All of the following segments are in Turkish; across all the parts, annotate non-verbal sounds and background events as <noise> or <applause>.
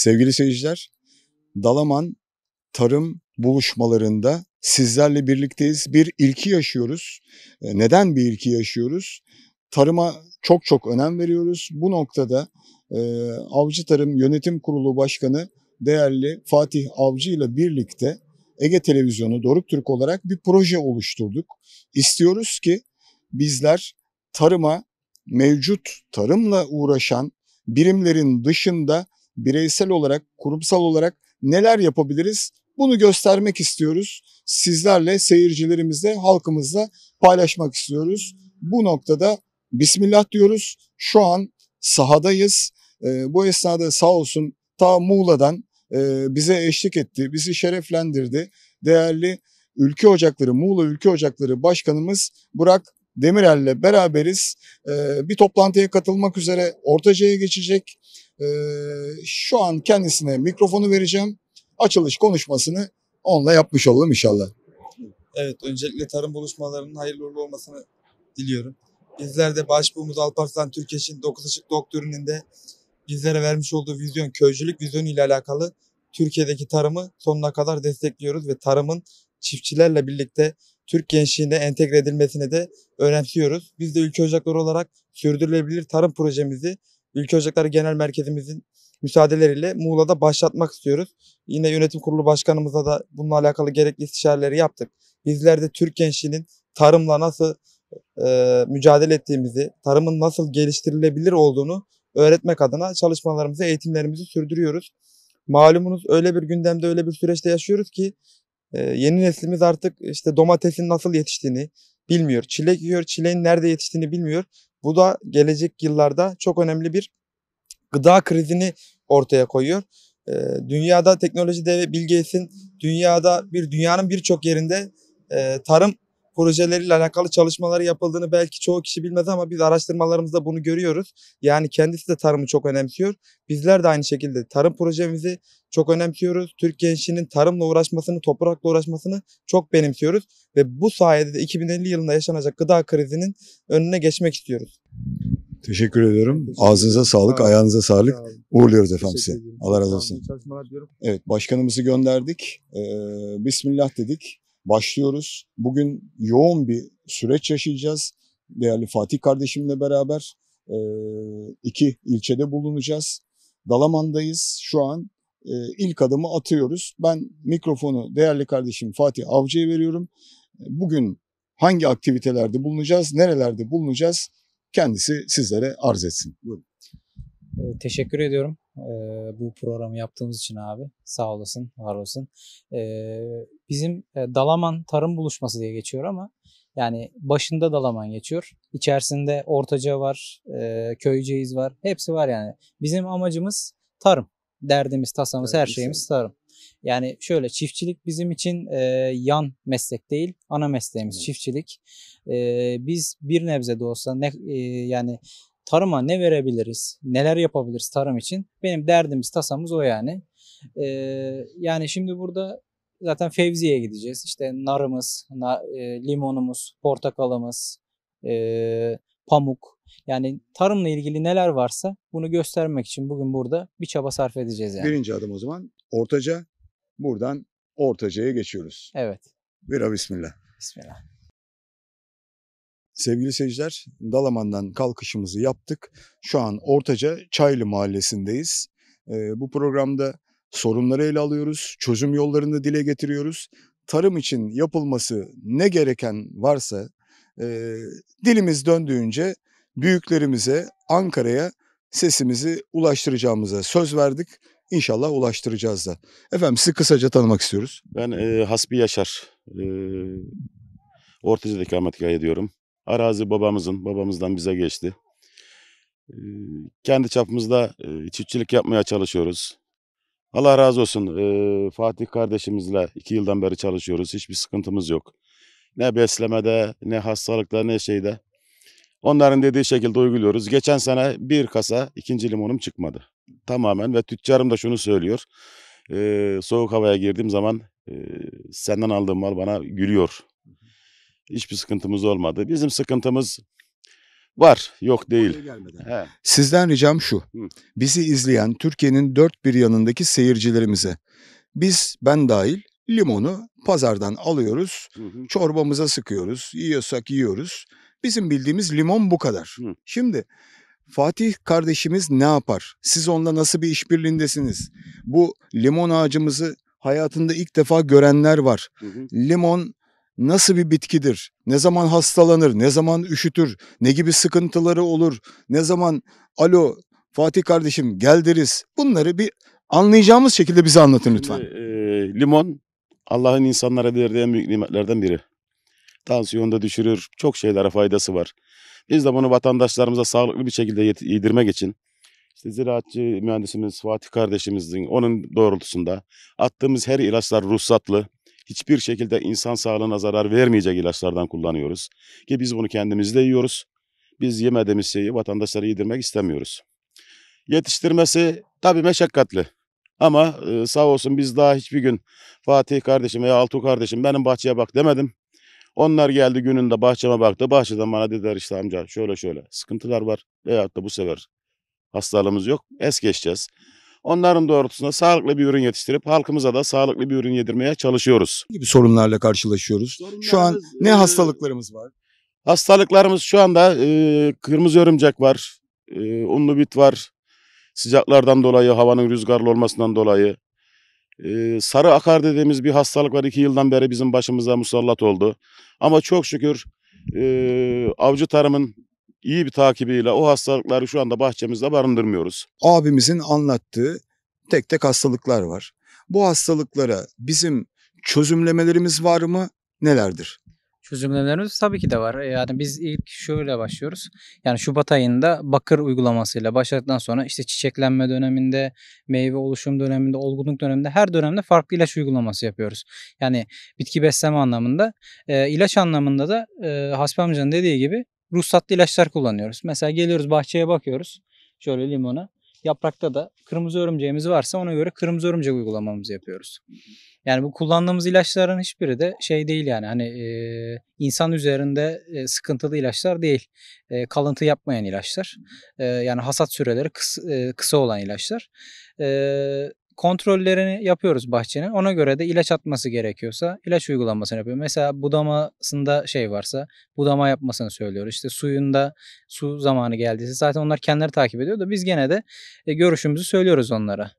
Sevgili seyirciler, Dalaman tarım buluşmalarında sizlerle birlikteyiz. Bir ilki yaşıyoruz. E, neden bir ilki yaşıyoruz? Tarıma çok çok önem veriyoruz. Bu noktada e, Avcı Tarım Yönetim Kurulu Başkanı değerli Fatih Avcı ile birlikte Ege Televizyonu Doruk Türk olarak bir proje oluşturduk. İstiyoruz ki bizler tarıma mevcut tarımla uğraşan birimlerin dışında bireysel olarak, kurumsal olarak neler yapabiliriz? Bunu göstermek istiyoruz. Sizlerle, seyircilerimizle, halkımızla paylaşmak istiyoruz. Bu noktada Bismillah diyoruz. Şu an sahadayız. Ee, bu esnada sağ olsun ta Muğla'dan e, bize eşlik etti, bizi şereflendirdi. Değerli Ülke Ocakları, Muğla Ülke Ocakları Başkanımız Burak Demirel'le beraberiz. Ee, bir toplantıya katılmak üzere Ortaca'ya geçecek. Ee, şu an kendisine mikrofonu vereceğim. Açılış konuşmasını onunla yapmış olalım inşallah. Evet, öncelikle tarım buluşmalarının hayırlı uğurlu olmasını diliyorum. Bizler de Başbuğumuz Alparslan Türkeş'in 9 Işık Doktrininde bizlere vermiş olduğu vizyon, köycülük vizyonu ile alakalı Türkiye'deki tarımı sonuna kadar destekliyoruz ve tarımın çiftçilerle birlikte Türk gençliğine entegre edilmesini de önemsiyoruz. Biz de ülke ocakları olarak sürdürülebilir tarım projemizi Ülke Ocakları Genel Merkezimizin müsaadeleriyle Muğla'da başlatmak istiyoruz. Yine yönetim kurulu başkanımıza da bununla alakalı gerekli istişareleri yaptık. Bizler de Türk gençliğinin tarımla nasıl e, mücadele ettiğimizi, tarımın nasıl geliştirilebilir olduğunu öğretmek adına çalışmalarımızı, eğitimlerimizi sürdürüyoruz. Malumunuz öyle bir gündemde, öyle bir süreçte yaşıyoruz ki e, yeni neslimiz artık işte domatesin nasıl yetiştiğini, bilmiyor. Çilek yiyor, çileğin nerede yetiştiğini bilmiyor. Bu da gelecek yıllarda çok önemli bir gıda krizini ortaya koyuyor. dünyada teknoloji devi Bill Gates'in dünyada bir dünyanın birçok yerinde tarım projeleriyle alakalı çalışmaları yapıldığını belki çoğu kişi bilmez ama biz araştırmalarımızda bunu görüyoruz. Yani kendisi de tarımı çok önemsiyor. Bizler de aynı şekilde tarım projemizi çok önemsiyoruz. Türk gençliğinin tarımla uğraşmasını, toprakla uğraşmasını çok benimsiyoruz. Ve bu sayede de 2050 yılında yaşanacak gıda krizinin önüne geçmek istiyoruz. Teşekkür ediyorum. Teşekkür Ağzınıza sağlık, sağ ayağınıza sağlık. Sağ Uğurluyoruz efendim size. Allah razı olsun. Evet, başkanımızı gönderdik. Ee, Bismillah dedik başlıyoruz. Bugün yoğun bir süreç yaşayacağız. Değerli Fatih kardeşimle beraber e, iki ilçede bulunacağız. Dalaman'dayız şu an. E, ilk adımı atıyoruz. Ben mikrofonu değerli kardeşim Fatih Avcı'ya veriyorum. Bugün hangi aktivitelerde bulunacağız, nerelerde bulunacağız kendisi sizlere arz etsin. Buyurun. Ee, teşekkür ediyorum e, bu programı yaptığımız için abi. Sağ olasın, var olasın. E, bizim e, Dalaman Tarım Buluşması diye geçiyor ama yani başında Dalaman geçiyor. İçerisinde Ortaca var, e, Köyceğiz var. Hepsi var yani. Bizim amacımız tarım. Derdimiz, tasamız, evet, her şeyimiz tarım. Yani şöyle çiftçilik bizim için e, yan meslek değil, ana mesleğimiz evet. çiftçilik. E, biz bir nebze de olsa ne e, yani tarıma ne verebiliriz, neler yapabiliriz tarım için? Benim derdimiz, tasamız o yani. E, yani şimdi burada zaten Fevzi'ye gideceğiz. İşte narımız, nar, e, limonumuz, portakalımız, e, pamuk. Yani tarımla ilgili neler varsa bunu göstermek için bugün burada bir çaba sarf edeceğiz yani. Birinci adım o zaman ortaca. Buradan ortacaya geçiyoruz. Evet. Bira bismillah. Bismillah. Sevgili seyirciler, Dalaman'dan kalkışımızı yaptık. Şu an Ortaca Çaylı Mahallesi'ndeyiz. E, bu programda sorunları ele alıyoruz, çözüm yollarını dile getiriyoruz. Tarım için yapılması ne gereken varsa e, dilimiz döndüğünce büyüklerimize, Ankara'ya sesimizi ulaştıracağımıza söz verdik. İnşallah ulaştıracağız da. Efendim sizi kısaca tanımak istiyoruz. Ben e, Hasbi Yaşar. E, Ortaca'da ikamet ediyorum. Arazi babamızın, babamızdan bize geçti. kendi çapımızda çiftçilik yapmaya çalışıyoruz. Allah razı olsun Fatih kardeşimizle iki yıldan beri çalışıyoruz. Hiçbir sıkıntımız yok. Ne beslemede, ne hastalıkta, ne şeyde. Onların dediği şekilde uyguluyoruz. Geçen sene bir kasa ikinci limonum çıkmadı. Tamamen ve tüccarım da şunu söylüyor. soğuk havaya girdiğim zaman senden aldığım mal bana gülüyor hiçbir sıkıntımız olmadı. Bizim sıkıntımız var, yok değil. Sizden ricam şu, bizi izleyen Türkiye'nin dört bir yanındaki seyircilerimize, biz ben dahil limonu pazardan alıyoruz, çorbamıza sıkıyoruz, yiyorsak yiyoruz. Bizim bildiğimiz limon bu kadar. Şimdi Fatih kardeşimiz ne yapar? Siz onunla nasıl bir işbirliğindesiniz? Bu limon ağacımızı hayatında ilk defa görenler var. Limon nasıl bir bitkidir, ne zaman hastalanır, ne zaman üşütür, ne gibi sıkıntıları olur, ne zaman alo Fatih kardeşim gel deriz. Bunları bir anlayacağımız şekilde bize anlatın lütfen. Şimdi, e, limon Allah'ın insanlara verdiği en büyük nimetlerden biri. Tansiyonda düşürür, çok şeylere faydası var. Biz de bunu vatandaşlarımıza sağlıklı bir şekilde yedirmek için işte ziraatçı mühendisimiz Fatih kardeşimizin onun doğrultusunda attığımız her ilaçlar ruhsatlı hiçbir şekilde insan sağlığına zarar vermeyecek ilaçlardan kullanıyoruz. Ki biz bunu kendimiz de yiyoruz. Biz yemediğimiz şeyi vatandaşlara yedirmek istemiyoruz. Yetiştirmesi tabii meşakkatli. Ama e, sağ olsun biz daha hiçbir gün Fatih kardeşim veya Altuğ kardeşim benim bahçeye bak demedim. Onlar geldi gününde bahçeme baktı. Bahçeden bana dediler işte amca şöyle şöyle sıkıntılar var veyahut da bu sefer hastalığımız yok. Es geçeceğiz. Onların doğrultusunda sağlıklı bir ürün yetiştirip halkımıza da sağlıklı bir ürün yedirmeye çalışıyoruz. gibi sorunlarla karşılaşıyoruz? Şu an ne e, hastalıklarımız var? Hastalıklarımız şu anda e, kırmızı örümcek var, e, unlu bit var. Sıcaklardan dolayı, havanın rüzgarlı olmasından dolayı. E, sarı akar dediğimiz bir hastalık var. iki yıldan beri bizim başımıza musallat oldu. Ama çok şükür e, avcı tarımın iyi bir takibiyle o hastalıkları şu anda bahçemizde barındırmıyoruz. Abimizin anlattığı tek tek hastalıklar var. Bu hastalıklara bizim çözümlemelerimiz var mı? Nelerdir? çözümlemelerimiz tabii ki de var. E, yani biz ilk şöyle başlıyoruz. Yani Şubat ayında bakır uygulamasıyla başladıktan sonra işte çiçeklenme döneminde, meyve oluşum döneminde, olgunluk döneminde her dönemde farklı ilaç uygulaması yapıyoruz. Yani bitki besleme anlamında, e, ilaç anlamında da e, Hasbi amcanın dediği gibi ruhsatlı ilaçlar kullanıyoruz. Mesela geliyoruz bahçeye bakıyoruz şöyle limona. Yaprakta da kırmızı örümceğimiz varsa ona göre kırmızı örümcek uygulamamızı yapıyoruz. Yani bu kullandığımız ilaçların hiçbiri de şey değil yani hani e, insan üzerinde e, sıkıntılı ilaçlar değil. E, kalıntı yapmayan ilaçlar. E, yani hasat süreleri kısa, e, kısa olan ilaçlar. E, kontrollerini yapıyoruz bahçenin. Ona göre de ilaç atması gerekiyorsa ilaç uygulamasını yapıyor. Mesela budamasında şey varsa budama yapmasını söylüyoruz. İşte suyunda su zamanı geldiyse zaten onlar kendileri takip ediyor da biz gene de e, görüşümüzü söylüyoruz onlara.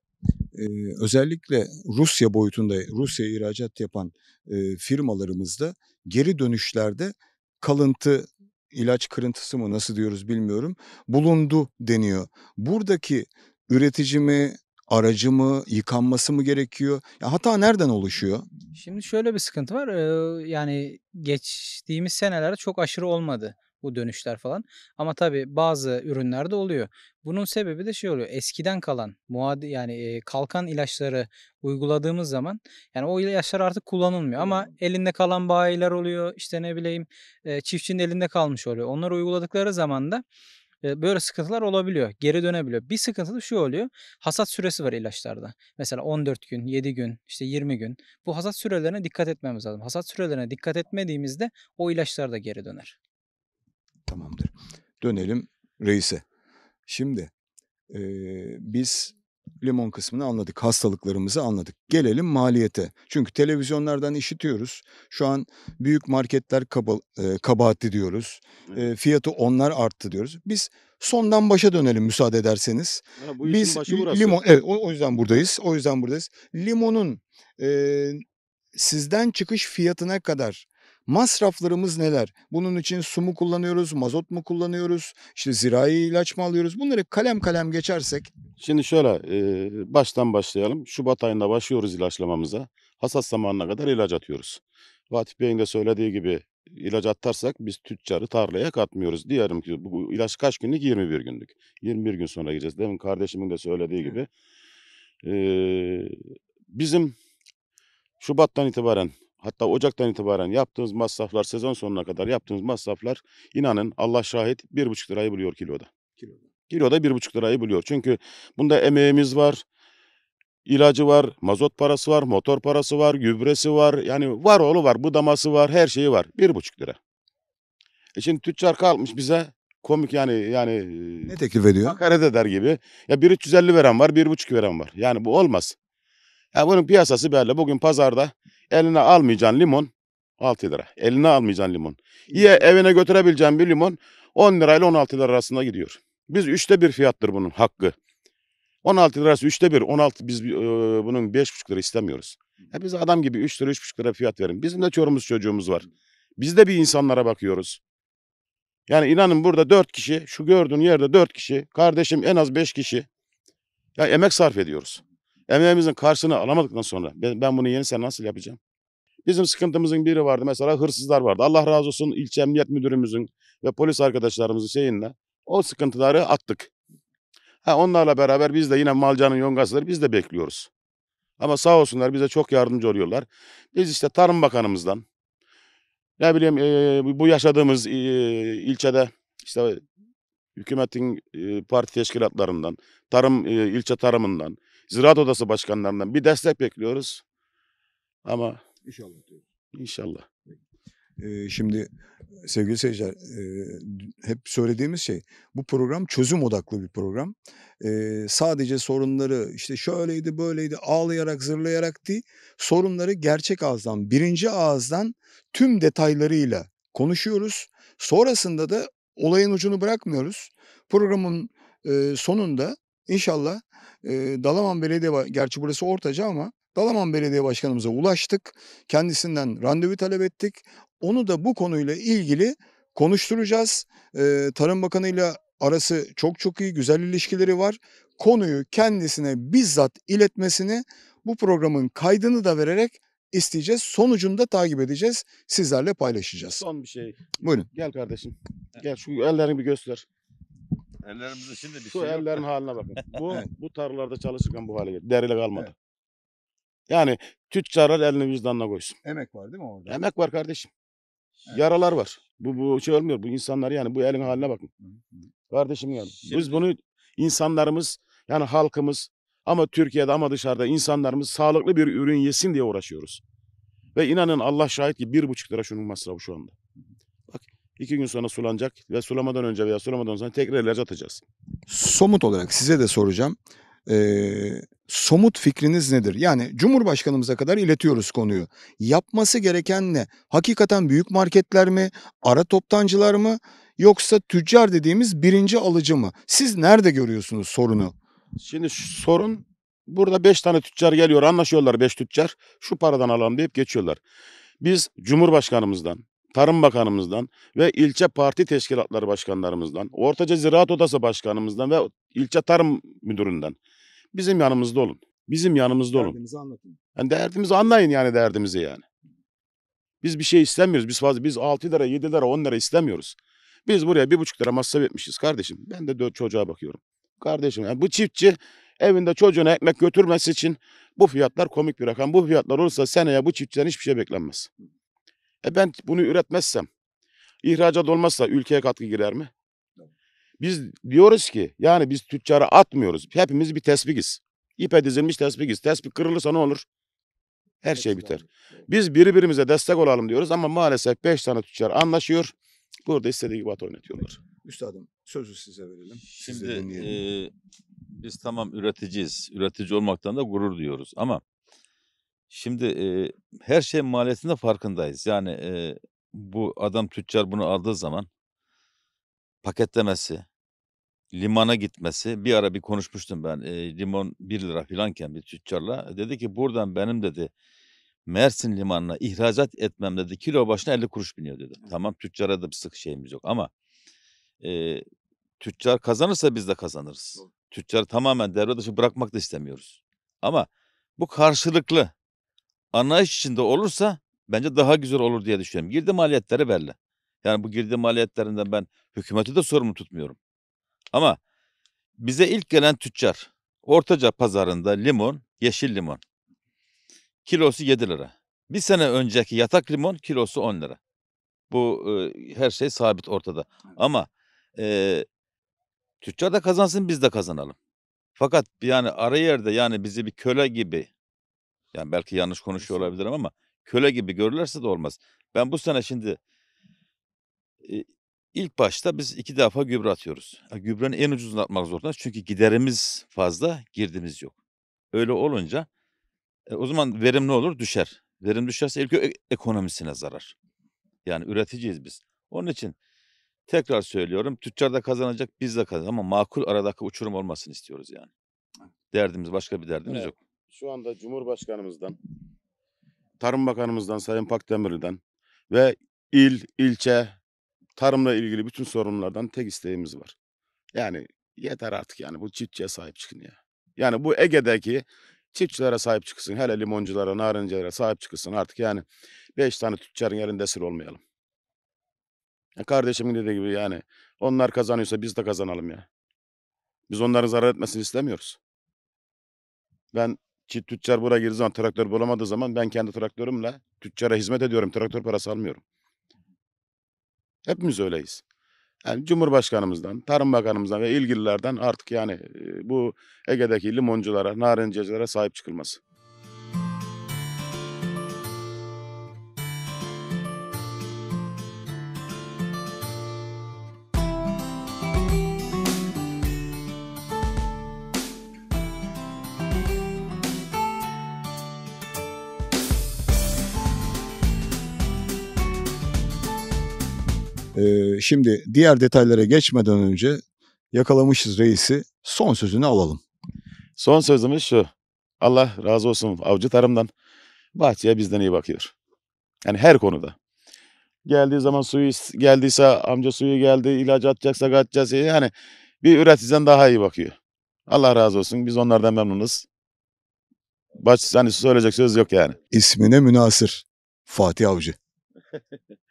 Ee, özellikle Rusya boyutunda Rusya ihracat yapan e, firmalarımızda geri dönüşlerde kalıntı ilaç kırıntısı mı nasıl diyoruz bilmiyorum bulundu deniyor. Buradaki üreticimi aracı mı, yıkanması mı gerekiyor? Ya hata nereden oluşuyor? Şimdi şöyle bir sıkıntı var. yani geçtiğimiz senelerde çok aşırı olmadı bu dönüşler falan. Ama tabii bazı ürünlerde oluyor. Bunun sebebi de şey oluyor. Eskiden kalan muad yani kalkan ilaçları uyguladığımız zaman yani o ilaçlar artık kullanılmıyor ama elinde kalan bayiler oluyor. İşte ne bileyim çiftçinin elinde kalmış oluyor. Onları uyguladıkları zaman da böyle sıkıntılar olabiliyor. Geri dönebiliyor. Bir sıkıntı da şu oluyor. Hasat süresi var ilaçlarda. Mesela 14 gün, 7 gün, işte 20 gün. Bu hasat sürelerine dikkat etmemiz lazım. Hasat sürelerine dikkat etmediğimizde o ilaçlar da geri döner. Tamamdır. Dönelim reise. Şimdi e, biz limon kısmını anladık, hastalıklarımızı anladık. Gelelim maliyete. Çünkü televizyonlardan işitiyoruz. Şu an büyük marketler kaba, e, kabahatli diyoruz. E, fiyatı onlar arttı diyoruz. Biz sondan başa dönelim müsaade ederseniz. Ha, bu Biz limon, evet o, o yüzden buradayız. O yüzden buradayız. Limonun e, sizden çıkış fiyatına kadar Masraflarımız neler? Bunun için su mu kullanıyoruz, mazot mu kullanıyoruz, işte zirai ilaç mı alıyoruz? Bunları kalem kalem geçersek. Şimdi şöyle e, baştan başlayalım. Şubat ayında başlıyoruz ilaçlamamıza. Hasat zamanına kadar ilaç atıyoruz. Vatip Bey'in de söylediği gibi ilaç atarsak biz tüccarı tarlaya katmıyoruz. Diyelim ki bu ilaç kaç günlük? 21 günlük. 21 gün sonra gideceğiz. Demin kardeşimin de söylediği gibi. Ee, bizim Şubat'tan itibaren hatta Ocak'tan itibaren yaptığınız masraflar, sezon sonuna kadar yaptığınız masraflar inanın Allah şahit bir buçuk lirayı buluyor kiloda. Kiloda. Kiloda bir buçuk lirayı buluyor. Çünkü bunda emeğimiz var, ilacı var, mazot parası var, motor parası var, gübresi var. Yani var oğlu var, budaması var, her şeyi var. Bir buçuk lira. E şimdi tüccar kalmış bize komik yani yani ne teklif ediyor? Hakaret eder gibi. Ya bir 1350 veren var, bir buçuk veren var. Yani bu olmaz. Ya bunun piyasası belli. Bugün pazarda Eline almayacağın limon 6 lira. Eline almayacağın limon. Ya evine götürebileceğin bir limon 10 lirayla 16 lira arasında gidiyor. Biz üçte bir fiyattır bunun hakkı. 16 lirası üçte bir. 16 biz e, bunun 5,5 lira istemiyoruz. Ya biz adam gibi 3 lira 3,5 lira fiyat verin. Bizim de çorumuz çocuğumuz var. Biz de bir insanlara bakıyoruz. Yani inanın burada 4 kişi şu gördüğün yerde 4 kişi kardeşim en az 5 kişi ya emek sarf ediyoruz. Emeğimizin karşılığını alamadıktan sonra ben, ben bunu yeni sen nasıl yapacağım? Bizim sıkıntımızın biri vardı mesela hırsızlar vardı. Allah razı olsun ilçe emniyet müdürümüzün ve polis arkadaşlarımızın şeyinle o sıkıntıları attık. Ha, onlarla beraber biz de yine Malca'nın yongasıları biz de bekliyoruz. Ama sağ olsunlar bize çok yardımcı oluyorlar. Biz işte Tarım Bakanımızdan, ne bileyim e, bu yaşadığımız e, ilçede işte hükümetin e, parti teşkilatlarından, tarım e, ilçe tarımından, Ziraat Odası başkanlarından bir destek bekliyoruz. Ama inşallah. İnşallah. Ee, şimdi sevgili seyirciler e, hep söylediğimiz şey bu program çözüm odaklı bir program. E, sadece sorunları işte şöyleydi böyleydi ağlayarak zırlayarak değil sorunları gerçek ağızdan birinci ağızdan tüm detaylarıyla konuşuyoruz. Sonrasında da olayın ucunu bırakmıyoruz. Programın e, sonunda İnşallah e, Dalaman Belediye, gerçi burası Ortaca ama Dalaman Belediye Başkanımıza ulaştık. Kendisinden randevu talep ettik. Onu da bu konuyla ilgili konuşturacağız. E, Tarım Bakanı ile arası çok çok iyi, güzel ilişkileri var. Konuyu kendisine bizzat iletmesini bu programın kaydını da vererek isteyeceğiz. Sonucunu da takip edeceğiz. Sizlerle paylaşacağız. Son bir şey. Buyurun. Gel kardeşim. Gel şu ellerini bir göster. Ellerimizin şimdi bir Şu şey yok. ellerin haline bakın. <laughs> Bu bu tarlalarda çalışırken bu hale geldi. Deriyle kalmadı. Yani tüt çarar elini vicdanına koysun. Emek var değil mi orada? Emek var kardeşim. Evet. Yaralar var. Bu bu şey olmuyor. Bu insanlar yani bu elin haline bakın. Hı hı. Kardeşim yani. Şimdi... Biz bunu insanlarımız yani halkımız ama Türkiye'de ama dışarıda insanlarımız sağlıklı bir ürün yesin diye uğraşıyoruz. Ve inanın Allah şahit ki bir buçuk lira şunun masrafı şu anda iki gün sonra sulanacak ve sulamadan önce veya sulamadan sonra tekrar ilaç atacağız. Somut olarak size de soracağım. Ee, somut fikriniz nedir? Yani Cumhurbaşkanımıza kadar iletiyoruz konuyu. Yapması gereken ne? Hakikaten büyük marketler mi? Ara toptancılar mı? Yoksa tüccar dediğimiz birinci alıcı mı? Siz nerede görüyorsunuz sorunu? Şimdi sorun burada beş tane tüccar geliyor anlaşıyorlar beş tüccar şu paradan alalım deyip geçiyorlar. Biz Cumhurbaşkanımızdan, Tarım Bakanımızdan ve ilçe parti teşkilatları başkanlarımızdan, Ortaca Ziraat Odası Başkanımızdan ve ilçe tarım müdüründen bizim yanımızda olun. Bizim yanımızda olun. Derdimizi anlatın. Yani derdimizi anlayın yani derdimizi yani. Biz bir şey istemiyoruz. Biz fazla biz 6 lira, 7 lira, 10 lira istemiyoruz. Biz buraya bir buçuk lira masraf etmişiz kardeşim. Ben de dört çocuğa bakıyorum. Kardeşim yani bu çiftçi evinde çocuğuna ekmek götürmesi için bu fiyatlar komik bir rakam. Bu fiyatlar olursa seneye bu çiftçiden hiçbir şey beklenmez. E ben bunu üretmezsem, ihracat olmazsa ülkeye katkı girer mi? Biz diyoruz ki yani biz tüccara atmıyoruz. Hepimiz bir tespikiz. İpe dizilmiş tespikiz. Tespik kırılırsa ne olur? Her şey biter. Biz birbirimize destek olalım diyoruz ama maalesef 5 tane tüccar anlaşıyor. Burada istediği gibi at oynatıyorlar. Üstadım sözü size verelim. Şimdi e, biz tamam üreticiyiz. Üretici olmaktan da gurur diyoruz ama Şimdi e, her şey maliyetinde farkındayız. Yani e, bu adam tüccar bunu aldığı zaman paketlemesi, limana gitmesi. Bir ara bir konuşmuştum ben e, limon 1 lira filanken bir tüccarla. E, dedi ki buradan benim dedi Mersin limanına ihracat etmem dedi kilo başına 50 kuruş biniyor dedi. Tamam tüccara da bir sık şeyimiz yok ama e, tüccar kazanırsa biz de kazanırız. Tüccar tamamen devre dışı bırakmak da istemiyoruz. Ama bu karşılıklı anlayış içinde olursa bence daha güzel olur diye düşünüyorum. Girdi maliyetleri belli. Yani bu girdi maliyetlerinden ben hükümeti de sorumlu tutmuyorum. Ama bize ilk gelen tüccar Ortaca pazarında limon, yeşil limon. Kilosu 7 lira. Bir sene önceki yatak limon kilosu 10 lira. Bu e, her şey sabit ortada. Ama e, tüccar da kazansın biz de kazanalım. Fakat yani ara yerde yani bizi bir köle gibi yani belki yanlış konuşuyor olabilirim ama köle gibi görülürse de olmaz. Ben bu sene şimdi e, ilk başta biz iki defa gübre atıyoruz. Yani gübrenin en ucuzunu atmak zorundayız. Çünkü giderimiz fazla, girdimiz yok. Öyle olunca e, o zaman verim ne olur? Düşer. Verim düşerse ilk ek ekonomisine zarar. Yani üreticiyiz biz. Onun için tekrar söylüyorum tüccar da kazanacak biz de kazanacağız ama makul aradaki uçurum olmasını istiyoruz yani. Derdimiz başka bir derdimiz evet. yok şu anda Cumhurbaşkanımızdan, Tarım Bakanımızdan, Sayın Pakdemir'den ve il, ilçe, tarımla ilgili bütün sorunlardan tek isteğimiz var. Yani yeter artık yani bu çiftçiye sahip çıkın ya. Yani bu Ege'deki çiftçilere sahip çıksın. Hele limonculara, narencilere sahip çıksın artık yani. Beş tane tüccarın yerinde esir olmayalım. Ya kardeşimin dediği gibi yani onlar kazanıyorsa biz de kazanalım ya. Biz onların zarar etmesini istemiyoruz. Ben ki tüccar buraya girdiği zaman traktör bulamadığı zaman ben kendi traktörümle tüccara hizmet ediyorum. Traktör parası almıyorum. Hepimiz öyleyiz. Yani Cumhurbaşkanımızdan, Tarım Bakanımızdan ve ilgililerden artık yani bu Ege'deki limonculara, narincecilere sahip çıkılması. Ee, şimdi diğer detaylara geçmeden önce yakalamışız reisi. Son sözünü alalım. Son sözümüz şu. Allah razı olsun avcı tarımdan. Bahçeye bizden iyi bakıyor. Yani her konuda. Geldiği zaman suyu geldiyse amca suyu geldi, ilacı atacaksa atacağız. Yani bir üreticiden daha iyi bakıyor. Allah razı olsun. Biz onlardan memnunuz. Baş, hani söyleyecek söz yok yani. İsmine münasır. Fatih Avcı. <laughs>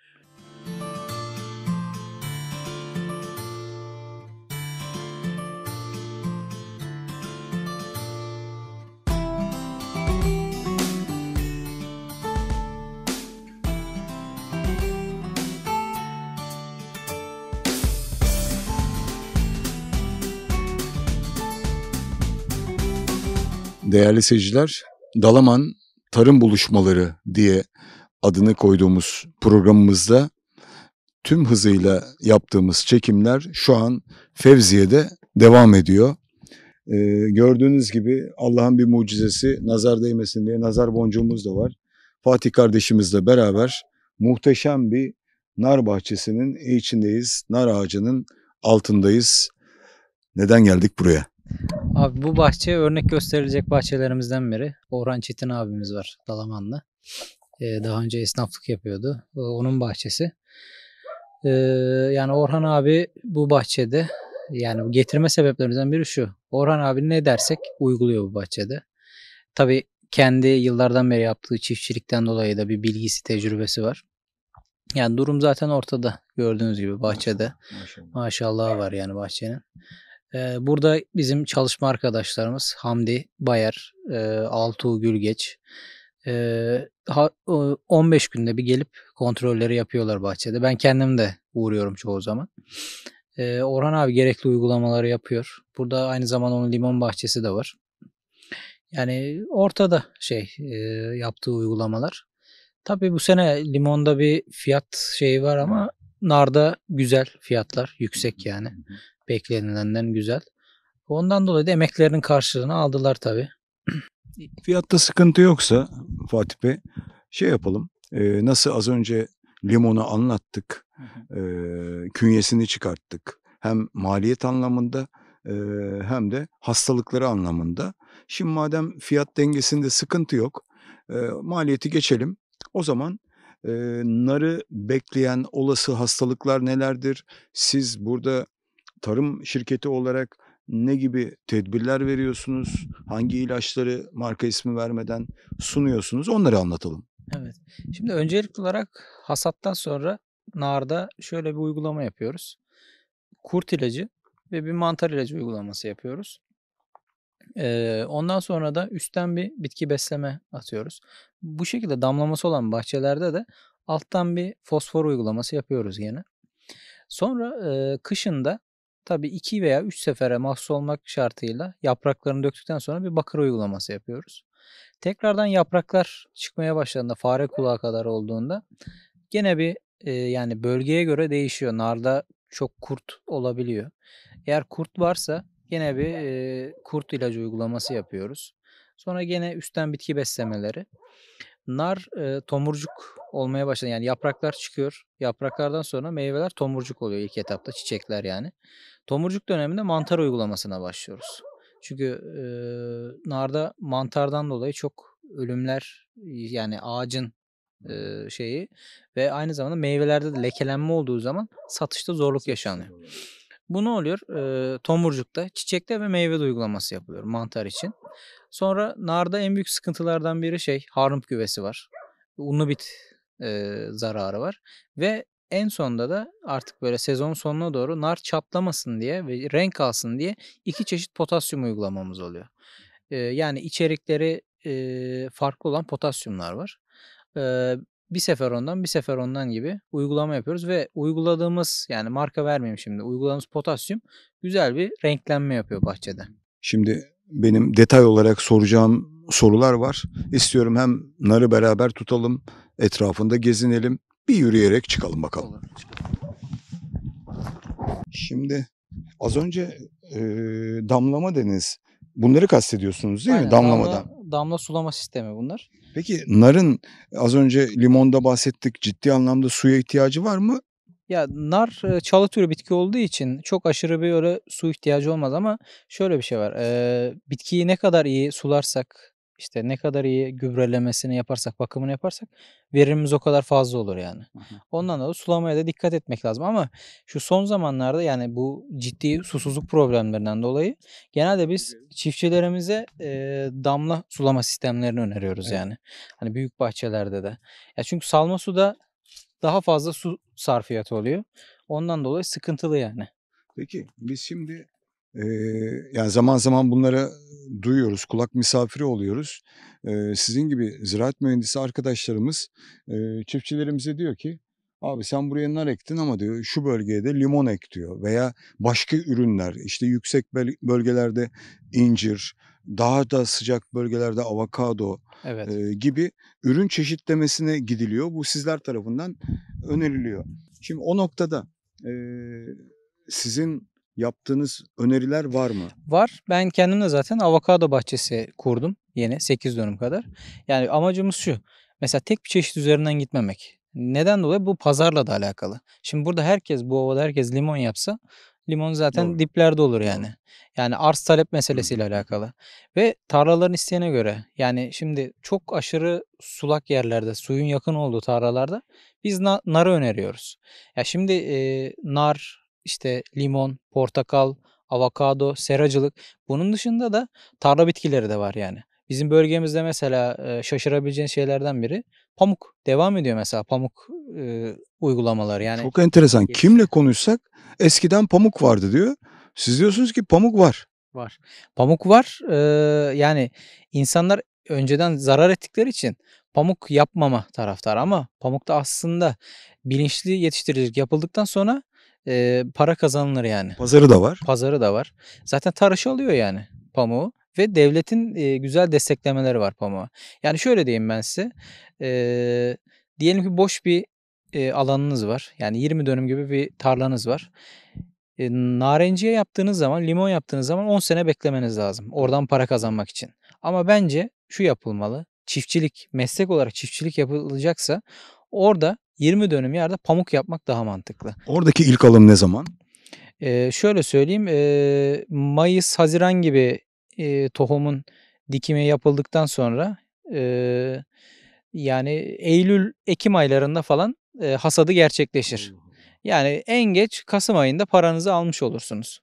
değerli seyirciler, Dalaman Tarım Buluşmaları diye adını koyduğumuz programımızda tüm hızıyla yaptığımız çekimler şu an Fevziye'de devam ediyor. Ee, gördüğünüz gibi Allah'ın bir mucizesi nazar değmesin diye nazar boncuğumuz da var. Fatih kardeşimizle beraber muhteşem bir nar bahçesinin içindeyiz. Nar ağacının altındayız. Neden geldik buraya? Abi bu bahçe örnek gösterilecek bahçelerimizden biri. Orhan Çetin abimiz var Dalamanlı. Ee, daha önce esnaflık yapıyordu. Ee, onun bahçesi. Ee, yani Orhan abi bu bahçede yani getirme sebeplerimizden biri şu. Orhan abi ne dersek uyguluyor bu bahçede. Tabi kendi yıllardan beri yaptığı çiftçilikten dolayı da bir bilgisi, tecrübesi var. Yani durum zaten ortada gördüğünüz gibi bahçede. Maşallah, Maşallah var yani bahçenin. Burada bizim çalışma arkadaşlarımız Hamdi Bayer, Altuğ Gülgeç 15 günde bir gelip kontrolleri yapıyorlar bahçede. Ben kendim de uğruyorum çoğu zaman. Orhan abi gerekli uygulamaları yapıyor. Burada aynı zamanda onun limon bahçesi de var. Yani ortada şey yaptığı uygulamalar. Tabii bu sene limonda bir fiyat şeyi var ama narda güzel fiyatlar yüksek yani. Beklenilenden güzel. Ondan dolayı da emeklerinin karşılığını aldılar tabii. <clears throat> Fiyatta sıkıntı yoksa Fatih Bey şey yapalım. E, nasıl az önce limonu anlattık. E, künyesini çıkarttık. Hem maliyet anlamında e, hem de hastalıkları anlamında. Şimdi madem fiyat dengesinde sıkıntı yok. E, maliyeti geçelim. O zaman e, narı bekleyen olası hastalıklar nelerdir? Siz burada tarım şirketi olarak ne gibi tedbirler veriyorsunuz? Hangi ilaçları marka ismi vermeden sunuyorsunuz? Onları anlatalım. Evet. Şimdi öncelikli olarak hasattan sonra narda şöyle bir uygulama yapıyoruz. Kurt ilacı ve bir mantar ilacı uygulaması yapıyoruz. Ee, ondan sonra da üstten bir bitki besleme atıyoruz. Bu şekilde damlaması olan bahçelerde de alttan bir fosfor uygulaması yapıyoruz yine. Sonra e, kışında Tabi 2 veya 3 sefere mahsus olmak şartıyla yapraklarını döktükten sonra bir bakır uygulaması yapıyoruz. Tekrardan yapraklar çıkmaya başladığında fare kulağı kadar olduğunda gene bir e, yani bölgeye göre değişiyor. Narda çok kurt olabiliyor. Eğer kurt varsa gene bir e, kurt ilacı uygulaması yapıyoruz. Sonra gene üstten bitki beslemeleri nar e, tomurcuk olmaya başladı. Yani yapraklar çıkıyor. Yapraklardan sonra meyveler tomurcuk oluyor ilk etapta çiçekler yani. Tomurcuk döneminde mantar uygulamasına başlıyoruz. Çünkü e, narda mantardan dolayı çok ölümler yani ağacın e, şeyi ve aynı zamanda meyvelerde de lekelenme olduğu zaman satışta zorluk yaşanıyor. Bu ne oluyor? E, tomurcukta, çiçekte ve meyve uygulaması yapılıyor mantar için. Sonra narda en büyük sıkıntılardan biri şey harnup güvesi var. Unlu bit e, zararı var. Ve en sonda da artık böyle sezon sonuna doğru nar çatlamasın diye ve renk alsın diye iki çeşit potasyum uygulamamız oluyor. E, yani içerikleri e, farklı olan potasyumlar var. E, bir sefer ondan bir sefer ondan gibi uygulama yapıyoruz ve uyguladığımız yani marka vermeyeyim şimdi uyguladığımız potasyum güzel bir renklenme yapıyor bahçede. Şimdi benim detay olarak soracağım sorular var. İstiyorum hem narı beraber tutalım, etrafında gezinelim, bir yürüyerek çıkalım bakalım. Şimdi az önce e, damlama deniz. Bunları kastediyorsunuz değil Aynen, mi? Damlamadan. Damla, damla sulama sistemi bunlar. Peki narın az önce limonda bahsettik ciddi anlamda suya ihtiyacı var mı? Ya nar çalı türü bitki olduğu için çok aşırı bir öyle su ihtiyacı olmaz ama şöyle bir şey var. E, bitkiyi ne kadar iyi sularsak işte ne kadar iyi gübrelemesini yaparsak, bakımını yaparsak verimimiz o kadar fazla olur yani. Ondan dolayı sulamaya da dikkat etmek lazım ama şu son zamanlarda yani bu ciddi susuzluk problemlerinden dolayı genelde biz çiftçilerimize e, damla sulama sistemlerini öneriyoruz evet. yani. Hani büyük bahçelerde de. Ya çünkü salma su da daha fazla su sarfiyatı oluyor. Ondan dolayı sıkıntılı yani. Peki biz şimdi e, yani zaman zaman bunlara duyuyoruz, kulak misafiri oluyoruz. E, sizin gibi ziraat mühendisi arkadaşlarımız e, çiftçilerimize diyor ki Abi sen buraya nar ektin ama diyor şu bölgeye de limon ek diyor veya başka ürünler işte yüksek bölgelerde incir, daha da sıcak bölgelerde avokado evet. e, gibi ürün çeşitlemesine gidiliyor. Bu sizler tarafından öneriliyor. Şimdi o noktada e, sizin yaptığınız öneriler var mı? Var. Ben kendim zaten avokado bahçesi kurdum yeni 8 dönüm kadar. Yani amacımız şu. Mesela tek bir çeşit üzerinden gitmemek. Neden dolayı? Bu pazarla da alakalı. Şimdi burada herkes bu havada herkes limon yapsa Limon zaten Doğru. diplerde olur yani. Yani arz talep meselesiyle Hı. alakalı. Ve tarlaların isteğine göre yani şimdi çok aşırı sulak yerlerde, suyun yakın olduğu tarlalarda biz na- narı öneriyoruz. Ya şimdi e, nar, işte limon, portakal, avokado, seracılık. Bunun dışında da tarla bitkileri de var yani. Bizim bölgemizde mesela e, şaşırabileceğiniz şeylerden biri pamuk. Devam ediyor mesela pamuk e, uygulamaları. Yani Çok enteresan. Kimle konuşsak eskiden pamuk vardı diyor. Siz diyorsunuz ki pamuk var. Var. Pamuk var. E, yani insanlar önceden zarar ettikleri için pamuk yapmama taraftar ama pamuk da aslında bilinçli yetiştirilir yapıldıktan sonra e, para kazanılır yani. Pazarı da var. Pazarı da var. Zaten tarış alıyor yani pamuğu ve devletin e, güzel desteklemeleri var pamuğa. Yani şöyle diyeyim ben size. E, diyelim ki boş bir e, alanınız var. Yani 20 dönüm gibi bir tarlanız var. E, narenciye yaptığınız zaman, limon yaptığınız zaman 10 sene beklemeniz lazım. Oradan para kazanmak için. Ama bence şu yapılmalı. Çiftçilik, meslek olarak çiftçilik yapılacaksa orada 20 dönüm yerde pamuk yapmak daha mantıklı. Oradaki ilk alım ne zaman? Ee, şöyle söyleyeyim e, Mayıs, Haziran gibi e, tohumun dikimi yapıldıktan sonra e, yani Eylül Ekim aylarında falan e, hasadı gerçekleşir. Yani en geç Kasım ayında paranızı almış olursunuz.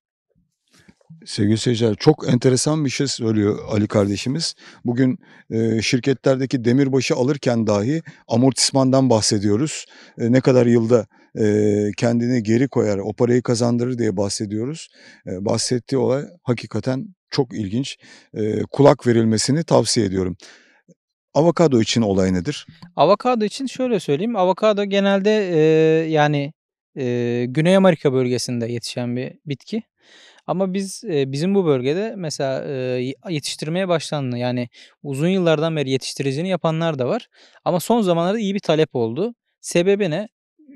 Sevgili seyirciler çok enteresan bir şey söylüyor Ali kardeşimiz. Bugün e, şirketlerdeki demirbaşı alırken dahi amortismandan bahsediyoruz. E, ne kadar yılda e, kendini geri koyar, o parayı kazandırır diye bahsediyoruz. E, bahsettiği olay hakikaten çok ilginç. E, kulak verilmesini tavsiye ediyorum. Avokado için olay nedir? Avokado için şöyle söyleyeyim. Avokado genelde e, yani e, Güney Amerika bölgesinde yetişen bir bitki. Ama biz e, bizim bu bölgede mesela e, yetiştirmeye başlandı. Yani uzun yıllardan beri yetiştiriciliğini yapanlar da var. Ama son zamanlarda iyi bir talep oldu. Sebebi ne?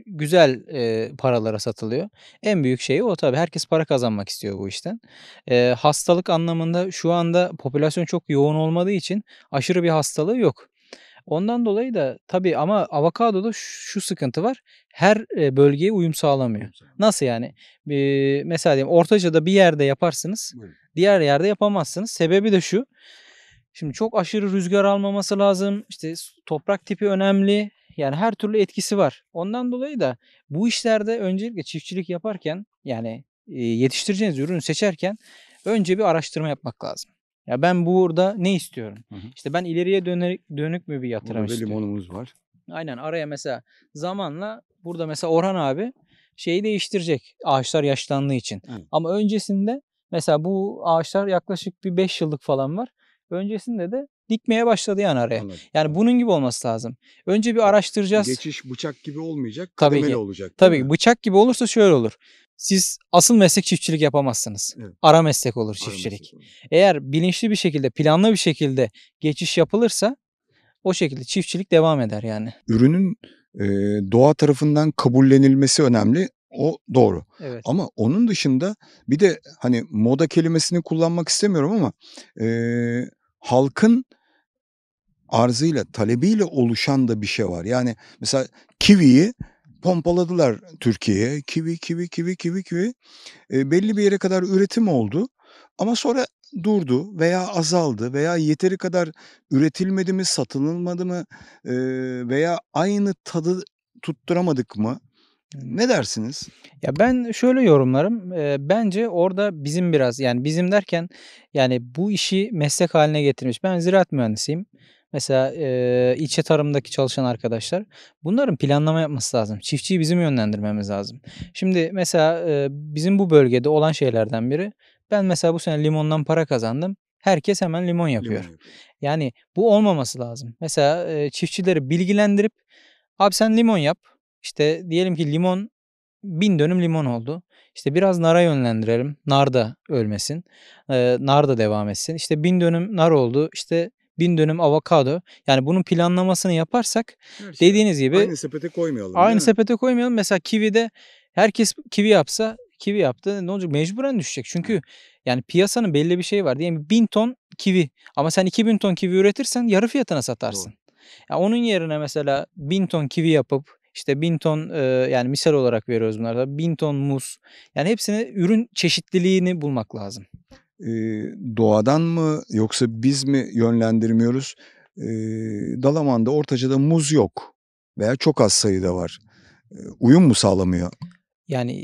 güzel e, paralara satılıyor. En büyük şeyi o tabii. Herkes para kazanmak istiyor bu işten. E, hastalık anlamında şu anda popülasyon çok yoğun olmadığı için aşırı bir hastalığı yok. Ondan dolayı da tabii ama avokadoda şu sıkıntı var. Her e, bölgeye uyum sağlamıyor. Nasıl yani? Ee, mesela diyeyim Ortaca'da bir yerde yaparsınız. Buyurun. Diğer yerde yapamazsınız. Sebebi de şu. Şimdi çok aşırı rüzgar almaması lazım. İşte toprak tipi önemli. Yani her türlü etkisi var. Ondan dolayı da bu işlerde öncelikle çiftçilik yaparken yani e, yetiştireceğiniz ürünü seçerken önce bir araştırma yapmak lazım. Ya ben burada ne istiyorum? Hı hı. İşte ben ileriye dönük, dönük mü bir yatırım burada istiyorum? limonumuz var. Aynen araya mesela zamanla burada mesela Orhan abi şeyi değiştirecek ağaçlar yaşlandığı için. Hı. Ama öncesinde mesela bu ağaçlar yaklaşık bir 5 yıllık falan var. Öncesinde de dikmeye başladı yani araya. Anladım. Yani bunun gibi olması lazım. Önce bir araştıracağız. Geçiş bıçak gibi olmayacak, kademeli Tabii ki. olacak. Tabii ki. bıçak gibi olursa şöyle olur siz asıl meslek çiftçilik yapamazsınız. Evet. Ara meslek olur çiftçilik. Meslek Eğer bilinçli bir şekilde, planlı bir şekilde geçiş yapılırsa o şekilde çiftçilik devam eder yani. Ürünün e, doğa tarafından kabullenilmesi önemli. O doğru. Evet. Ama onun dışında bir de hani moda kelimesini kullanmak istemiyorum ama e, halkın arzıyla, talebiyle oluşan da bir şey var. Yani mesela kiwiyi pompaladılar Türkiye'ye. Kivi, kivi, kivi, kivi, kivi. E, belli bir yere kadar üretim oldu. Ama sonra durdu veya azaldı veya yeteri kadar üretilmedi mi, satılmadı mı e, veya aynı tadı tutturamadık mı? Ne dersiniz? Ya ben şöyle yorumlarım. E, bence orada bizim biraz yani bizim derken yani bu işi meslek haline getirmiş. Ben ziraat mühendisiyim. Mesela e, ilçe tarımdaki çalışan arkadaşlar bunların planlama yapması lazım. Çiftçiyi bizim yönlendirmemiz lazım. Şimdi mesela e, bizim bu bölgede olan şeylerden biri ben mesela bu sene limondan para kazandım. Herkes hemen limon yapıyor. Limon. Yani bu olmaması lazım. Mesela e, çiftçileri bilgilendirip abi sen limon yap. İşte diyelim ki limon bin dönüm limon oldu. İşte biraz nara yönlendirelim. Nar da ölmesin. Ee, nar da devam etsin. İşte bin dönüm nar oldu. İşte bin dönüm avokado. Yani bunun planlamasını yaparsak Her şey dediğiniz gibi aynı sepete koymayalım. Aynı sepete koymayalım. Mesela kivi'de herkes kivi yapsa kivi yaptı ne olacak? Mecburen düşecek. Çünkü yani piyasanın belli bir şeyi var. Diyelim bin ton kivi ama sen iki bin ton kivi üretirsen yarı fiyatına satarsın. Yani onun yerine mesela bin ton kivi yapıp işte bin ton yani misal olarak veriyoruz bunlarda bin ton muz. Yani hepsini ürün çeşitliliğini bulmak lazım doğadan mı yoksa biz mi yönlendirmiyoruz? Dalaman'da, Ortaca'da muz yok veya çok az sayıda var. Uyum mu sağlamıyor? Yani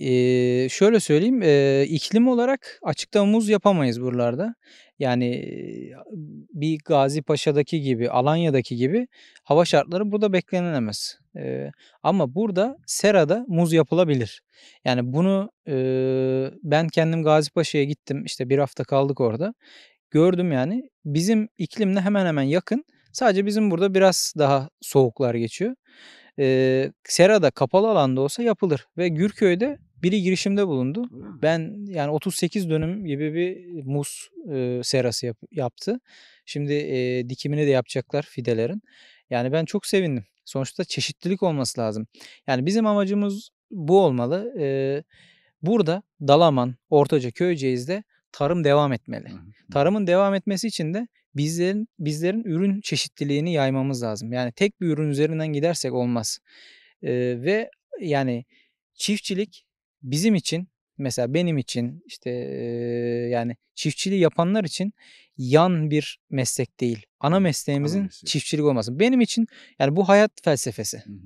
şöyle söyleyeyim iklim olarak açıkta muz yapamayız buralarda. Yani bir Gazi Paşa'daki gibi, Alanya'daki gibi hava şartları burada beklenemez. Ee, ama burada serada muz yapılabilir. Yani bunu e, ben kendim Gazi Paşa'ya gittim. İşte bir hafta kaldık orada. Gördüm yani bizim iklimle hemen hemen yakın. Sadece bizim burada biraz daha soğuklar geçiyor. Ee, serada kapalı alanda olsa yapılır. Ve Gürköy'de biri girişimde bulundu. Hmm. Ben yani 38 dönüm gibi bir e, muz e, serası yap, yaptı. Şimdi e, dikimini de yapacaklar fidelerin. Yani ben çok sevindim. Sonuçta çeşitlilik olması lazım. Yani bizim amacımız bu olmalı. E, burada Dalaman, Ortaca, Köyceğiz'de tarım devam etmeli. Tarımın devam etmesi için de bizlerin bizlerin ürün çeşitliliğini yaymamız lazım. Yani tek bir ürün üzerinden gidersek olmaz. E, ve yani çiftçilik bizim için mesela benim için işte e, yani çiftçiliği yapanlar için yan bir meslek değil. Ana mesleğimizin ana meslek. çiftçilik olması. Benim için yani bu hayat felsefesi. Hı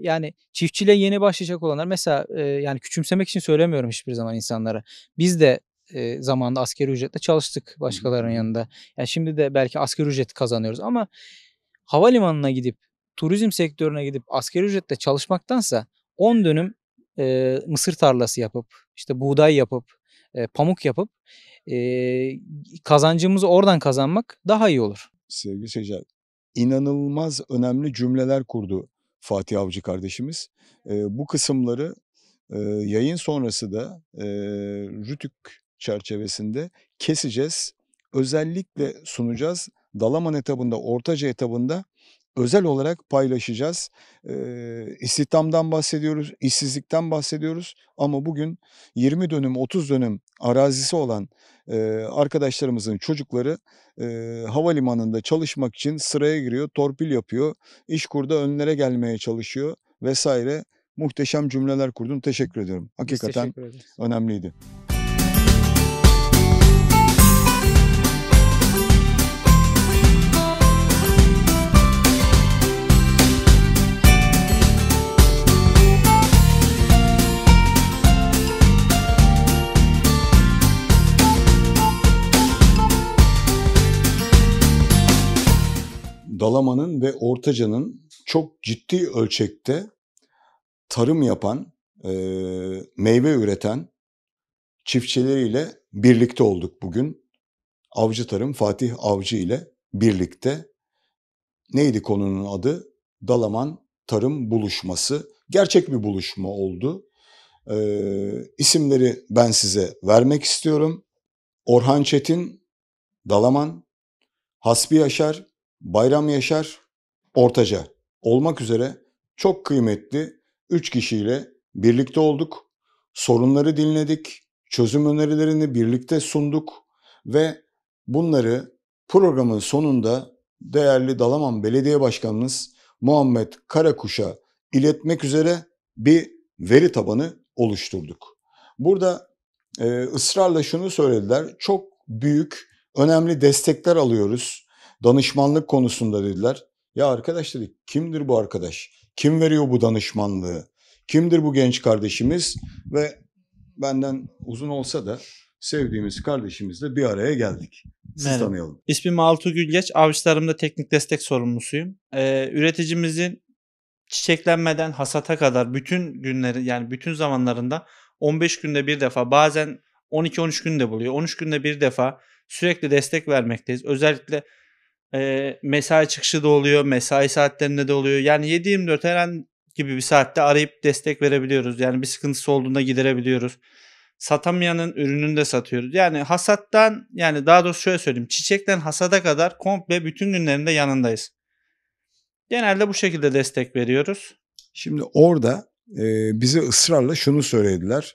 yani çiftçiliğe yeni başlayacak olanlar mesela e, yani küçümsemek için söylemiyorum hiçbir zaman insanlara. Biz de e, zamanında asgari ücretle çalıştık başkalarının yanında. Yani şimdi de belki asgari ücret kazanıyoruz ama havalimanına gidip turizm sektörüne gidip asgari ücretle çalışmaktansa 10 dönüm e, mısır tarlası yapıp, işte buğday yapıp, e, pamuk yapıp e, kazancımızı oradan kazanmak daha iyi olur. Sevgili seyirciler, inanılmaz önemli cümleler kurdu Fatih Avcı kardeşimiz. E, bu kısımları e, yayın sonrası da e, Rütük çerçevesinde keseceğiz. Özellikle sunacağız. Dalaman etabında, Ortaca etabında özel olarak paylaşacağız. E, istihdamdan bahsediyoruz, işsizlikten bahsediyoruz ama bugün 20 dönüm, 30 dönüm arazisi olan e, arkadaşlarımızın çocukları e, havalimanında çalışmak için sıraya giriyor, torpil yapıyor, iş işkurda önlere gelmeye çalışıyor vesaire. Muhteşem cümleler kurdun. Teşekkür ediyorum. Hakikaten Biz teşekkür ederiz. önemliydi. Dalaman'ın ve Ortaca'nın çok ciddi ölçekte tarım yapan, e, meyve üreten çiftçileriyle birlikte olduk bugün. Avcı Tarım Fatih Avcı ile birlikte. Neydi konunun adı? Dalaman Tarım Buluşması. Gerçek bir buluşma oldu. E, isimleri ben size vermek istiyorum. Orhan Çetin, Dalaman, Hasbi Yaşar, Bayram Yaşar Ortaca olmak üzere çok kıymetli 3 kişiyle birlikte olduk. Sorunları dinledik, çözüm önerilerini birlikte sunduk ve bunları programın sonunda değerli Dalaman Belediye Başkanımız Muhammed Karakuş'a iletmek üzere bir veri tabanı oluşturduk. Burada e, ısrarla şunu söylediler, çok büyük, önemli destekler alıyoruz Danışmanlık konusunda dediler. Ya arkadaş dedik kimdir bu arkadaş? Kim veriyor bu danışmanlığı? Kimdir bu genç kardeşimiz? Ve benden uzun olsa da sevdiğimiz kardeşimizle bir araya geldik. Siz Merhaba. tanıyalım. İsmim Altu Gülgeç. Avcılarımda teknik destek sorumlusuyum. Ee, üreticimizin çiçeklenmeden hasata kadar bütün günleri yani bütün zamanlarında 15 günde bir defa bazen 12-13 günde buluyor. 13 günde bir defa sürekli destek vermekteyiz. Özellikle e, mesai çıkışı da oluyor, mesai saatlerinde de oluyor. Yani 7-24 her an gibi bir saatte arayıp destek verebiliyoruz. Yani bir sıkıntısı olduğunda giderebiliyoruz. Satamayanın ürününü de satıyoruz. Yani hasattan yani daha doğrusu şöyle söyleyeyim. Çiçekten hasada kadar komple bütün günlerinde yanındayız. Genelde bu şekilde destek veriyoruz. Şimdi orada e, bize ısrarla şunu söylediler.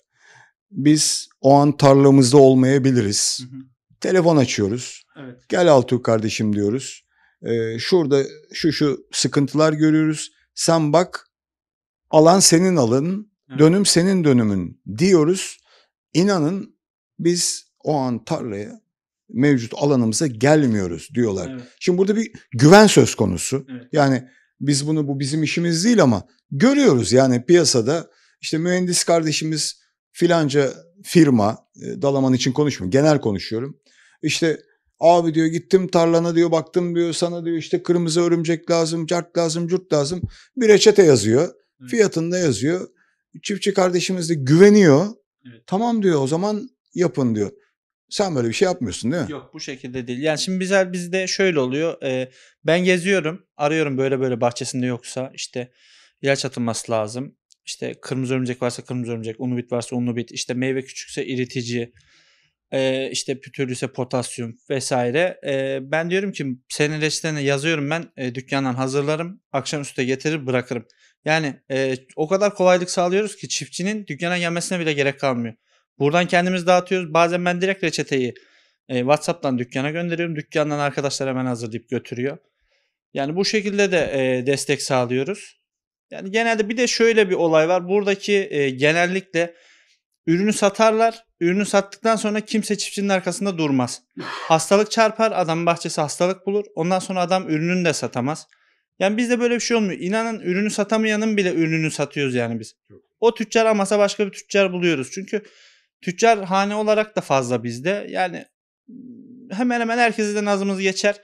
Biz o an tarlamızda olmayabiliriz. Hı hı. Telefon açıyoruz. Evet. Gel Altuğ kardeşim diyoruz. Ee, şurada şu şu sıkıntılar görüyoruz. Sen bak alan senin alın. Dönüm senin dönümün diyoruz. İnanın biz o an tarlaya mevcut alanımıza gelmiyoruz diyorlar. Evet. Şimdi burada bir güven söz konusu. Evet. Yani biz bunu bu bizim işimiz değil ama görüyoruz yani piyasada işte mühendis kardeşimiz filanca firma, e, Dalaman için konuşmuyorum, genel konuşuyorum. İşte abi diyor gittim tarlana diyor baktım diyor sana diyor işte kırmızı örümcek lazım, cart lazım, curt lazım. Bir reçete yazıyor, evet. fiyatında yazıyor. Çiftçi kardeşimiz de güveniyor. Evet. Tamam diyor o zaman yapın diyor. Sen böyle bir şey yapmıyorsun değil mi? Yok bu şekilde değil. Yani şimdi bizler bizde şöyle oluyor. E, ben geziyorum, arıyorum böyle böyle bahçesinde yoksa işte ilaç atılması lazım. İşte kırmızı örümcek varsa kırmızı örümcek, unlu bit varsa unlu bit, işte meyve küçükse iritici, e, işte pütürlüse potasyum vesaire. E, ben diyorum ki senin reçetelerini yazıyorum ben e, dükkandan hazırlarım, üstte getirir bırakırım. Yani e, o kadar kolaylık sağlıyoruz ki çiftçinin dükkana gelmesine bile gerek kalmıyor. Buradan kendimiz dağıtıyoruz. Bazen ben direkt reçeteyi WhatsApp'tan dükkana gönderiyorum. Dükkandan arkadaşlar hemen hazırlayıp götürüyor. Yani bu şekilde de destek sağlıyoruz. Yani genelde bir de şöyle bir olay var. Buradaki e, genellikle ürünü satarlar. Ürünü sattıktan sonra kimse çiftçinin arkasında durmaz. Hastalık çarpar, adam bahçesi hastalık bulur. Ondan sonra adam ürününü de satamaz. Yani bizde böyle bir şey olmuyor. İnanın ürünü satamayanın bile ürününü satıyoruz yani biz. O tüccar almasa başka bir tüccar buluyoruz. Çünkü tüccar hane olarak da fazla bizde. Yani hemen hemen herkese de nazımız geçer.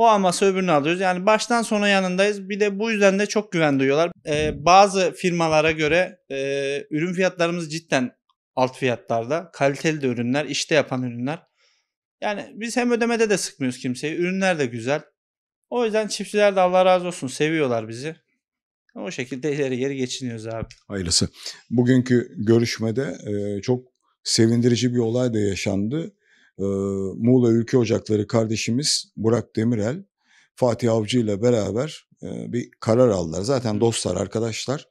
O alması öbürünü alıyoruz. Yani baştan sona yanındayız. Bir de bu yüzden de çok güven duyuyorlar. Ee, bazı firmalara göre e, ürün fiyatlarımız cidden alt fiyatlarda. Kaliteli de ürünler, işte yapan ürünler. Yani biz hem ödemede de sıkmıyoruz kimseyi. Ürünler de güzel. O yüzden çiftçiler de Allah razı olsun seviyorlar bizi. O şekilde ileri geri geçiniyoruz abi. Hayırlısı. Bugünkü görüşmede e, çok sevindirici bir olay da yaşandı. Ee, Muğla Ülke Ocakları kardeşimiz Burak Demirel, Fatih Avcı ile beraber e, bir karar aldılar. Zaten dostlar, arkadaşlar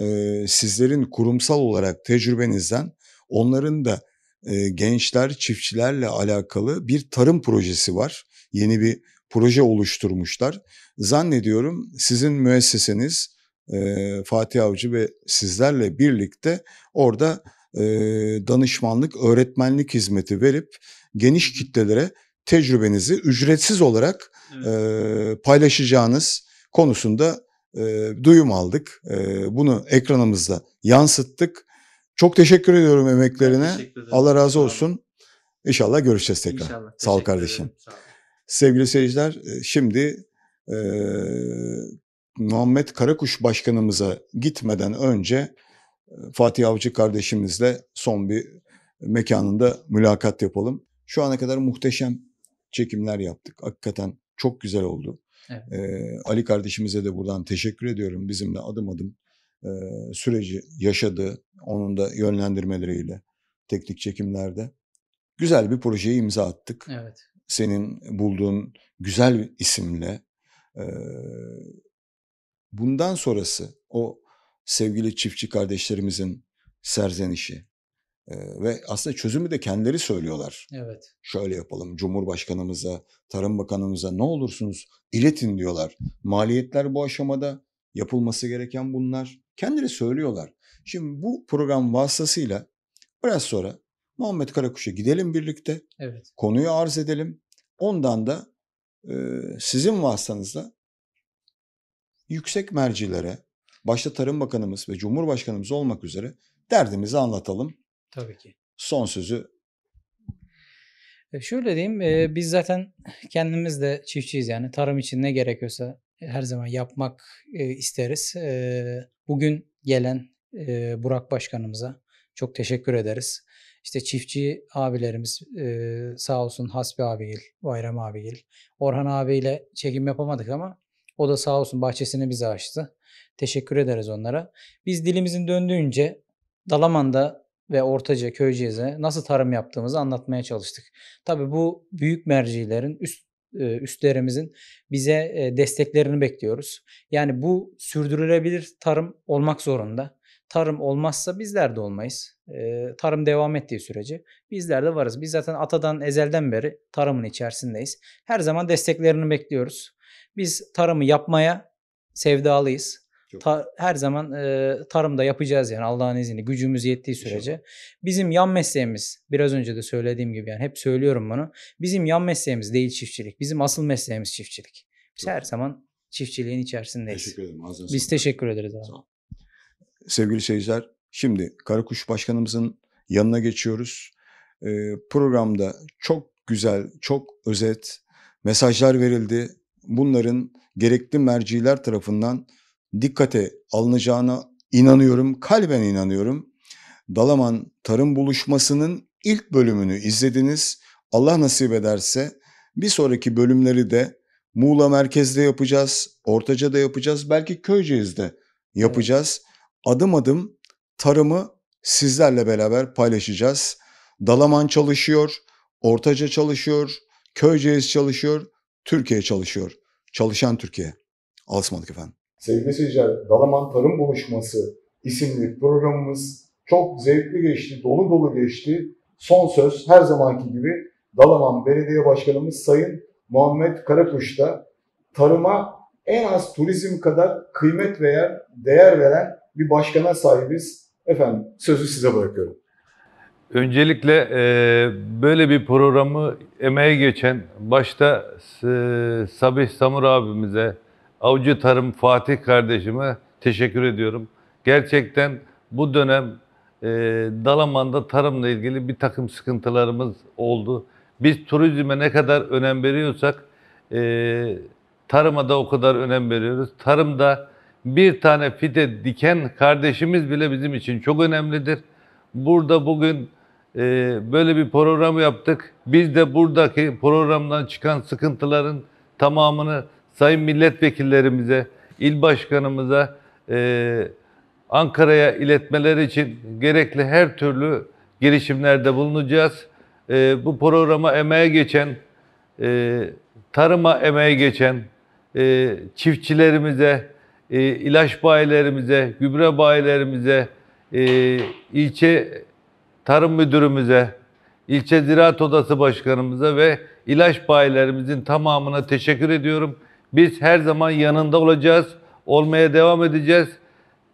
ee, sizlerin kurumsal olarak tecrübenizden onların da e, gençler, çiftçilerle alakalı bir tarım projesi var. Yeni bir proje oluşturmuşlar. Zannediyorum sizin müesseseniz e, Fatih Avcı ve sizlerle birlikte orada danışmanlık, öğretmenlik hizmeti verip geniş kitlelere tecrübenizi ücretsiz olarak evet. e, paylaşacağınız konusunda e, duyum aldık. E, bunu ekranımızda yansıttık. Çok teşekkür ediyorum emeklerine. teşekkür Allah razı olsun. İnşallah görüşeceğiz tekrar. İnşallah. Sağ ol kardeşim. Sağ Sevgili seyirciler, şimdi e, Muhammed Karakuş Başkanımıza gitmeden önce Fatih Avcı kardeşimizle son bir mekanında mülakat yapalım. Şu ana kadar muhteşem çekimler yaptık. Hakikaten çok güzel oldu. Evet. Ee, Ali kardeşimize de buradan teşekkür ediyorum. Bizimle adım adım e, süreci yaşadı. Onun da yönlendirmeleriyle teknik çekimlerde. Güzel bir projeyi imza attık. Evet. Senin bulduğun güzel isimle. E, bundan sonrası o sevgili çiftçi kardeşlerimizin serzenişi. ve aslında çözümü de kendileri söylüyorlar. Evet. Şöyle yapalım Cumhurbaşkanımıza, Tarım Bakanımıza ne olursunuz iletin diyorlar. Maliyetler bu aşamada yapılması gereken bunlar. Kendileri söylüyorlar. Şimdi bu program vasıtasıyla biraz sonra Muhammed Karakuş'a gidelim birlikte. Evet. Konuyu arz edelim. Ondan da e, sizin vasıtanızla yüksek mercilere, başta Tarım Bakanımız ve Cumhurbaşkanımız olmak üzere derdimizi anlatalım. Tabii ki. Son sözü e, Şöyle diyeyim, e, biz zaten kendimiz de çiftçiyiz yani. Tarım için ne gerekiyorsa her zaman yapmak e, isteriz. E, bugün gelen e, Burak Başkanımıza çok teşekkür ederiz. İşte çiftçi abilerimiz e, sağ olsun Hasbi abigil, Bayram abigil. Orhan abiyle çekim yapamadık ama o da sağ olsun bahçesini bize açtı. Teşekkür ederiz onlara. Biz dilimizin döndüğünce Dalaman'da ve Ortaca, Köyceğiz'e nasıl tarım yaptığımızı anlatmaya çalıştık. Tabii bu büyük mercilerin üst e, üstlerimizin bize e, desteklerini bekliyoruz. Yani bu sürdürülebilir tarım olmak zorunda. Tarım olmazsa bizler de olmayız. E, tarım devam ettiği sürece bizler de varız. Biz zaten atadan ezelden beri tarımın içerisindeyiz. Her zaman desteklerini bekliyoruz. Biz tarımı yapmaya sevdalıyız. Ta, her zaman e, tarımda yapacağız yani Allah'ın izniyle gücümüz yettiği sürece. Bizim yan mesleğimiz biraz önce de söylediğim gibi yani hep söylüyorum bunu. Bizim yan mesleğimiz değil çiftçilik. Bizim asıl mesleğimiz çiftçilik. Biz her zaman çiftçiliğin içerisindeyiz. Teşekkür ederim. Ağzına Biz sağlık. teşekkür ederiz abi. Sağ Sevgili seyirciler şimdi Karakuş Başkanımızın yanına geçiyoruz. E, programda çok güzel, çok özet mesajlar verildi. Bunların gerekli merciler tarafından dikkate alınacağına inanıyorum, kalben inanıyorum. Dalaman Tarım Buluşması'nın ilk bölümünü izlediniz. Allah nasip ederse bir sonraki bölümleri de Muğla merkezde yapacağız, Ortaca'da yapacağız, belki Köyceğiz'de yapacağız. Adım adım tarımı sizlerle beraber paylaşacağız. Dalaman çalışıyor, Ortaca çalışıyor, Köyceğiz çalışıyor, Türkiye çalışıyor. Çalışan Türkiye. Alsmadık efendim. Sevgili seyirciler, Dalaman Tarım Buluşması isimli programımız çok zevkli geçti, dolu dolu geçti. Son söz her zamanki gibi Dalaman Belediye Başkanımız Sayın Muhammed Karakuş'ta tarıma en az turizm kadar kıymet veya değer veren bir başkana sahibiz. Efendim sözü size bırakıyorum. Öncelikle e, böyle bir programı emeğe geçen başta e, Sabih Samur abimize, Avcı Tarım Fatih kardeşime teşekkür ediyorum. Gerçekten bu dönem e, Dalaman'da tarımla ilgili bir takım sıkıntılarımız oldu. Biz turizme ne kadar önem veriyorsak e, tarıma da o kadar önem veriyoruz. Tarımda bir tane fide diken kardeşimiz bile bizim için çok önemlidir. Burada bugün e, böyle bir program yaptık. Biz de buradaki programdan çıkan sıkıntıların tamamını sayın milletvekillerimize, il başkanımıza e, Ankara'ya iletmeler için gerekli her türlü girişimlerde bulunacağız. E, bu programa emeğe geçen, e, tarıma emeğe geçen e, çiftçilerimize, e, ilaç bayilerimize, gübre bayilerimize, e, ilçe tarım müdürümüze, ilçe ziraat odası başkanımıza ve ilaç bayilerimizin tamamına teşekkür ediyorum. Biz her zaman yanında olacağız, olmaya devam edeceğiz.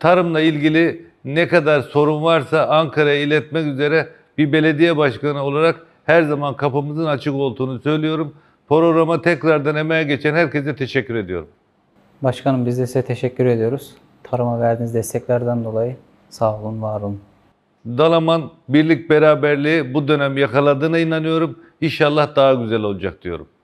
Tarımla ilgili ne kadar sorun varsa Ankara'ya iletmek üzere bir belediye başkanı olarak her zaman kapımızın açık olduğunu söylüyorum. Programa tekrardan emeğe geçen herkese teşekkür ediyorum. Başkanım biz de size teşekkür ediyoruz. Tarıma verdiğiniz desteklerden dolayı sağ olun, var olun. Dalaman birlik beraberliği bu dönem yakaladığına inanıyorum. İnşallah daha güzel olacak diyorum.